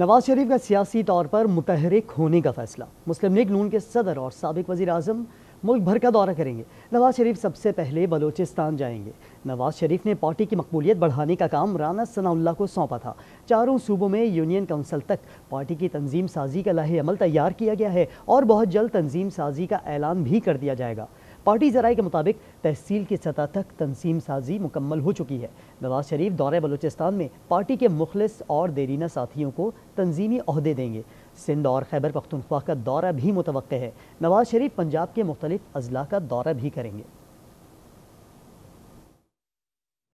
नवाज शरीफ का सियासी तौर पर मुतहरक होने का फैसला मुस्लिम लीग नून के सदर और सबक वजी अजम मुल्क भर का दौरा करेंगे नवाज शरीफ सबसे पहले बलोचिस्तान जाएंगे नवाज शरीफ ने पार्टी की मकबूलियत बढ़ाने का काम राना सनाउल्ला को सौंपा था चारों सूबों में यूनियन काउंसिल तक पार्टी की तंजीम साजी का लाहे अमल तैयार किया गया है और बहुत जल्द तंजीम साजी का ऐलान भी कर दिया जाएगा पार्टी जराये के मुताबिक तहसील की सतह तक तनसीम साजी मुकम्मल हो चुकी है नवाज शरीफ दौरे बलूचिस्तान में पार्टी के मुखलिस और देरीना साथियों को तनजीमी अहदे देंगे सिंध और खैबर पख्तनख्वा का दौरा भी मुतव है नवाज शरीफ पंजाब के मुख्तलिफ अजला का दौरा भी करेंगे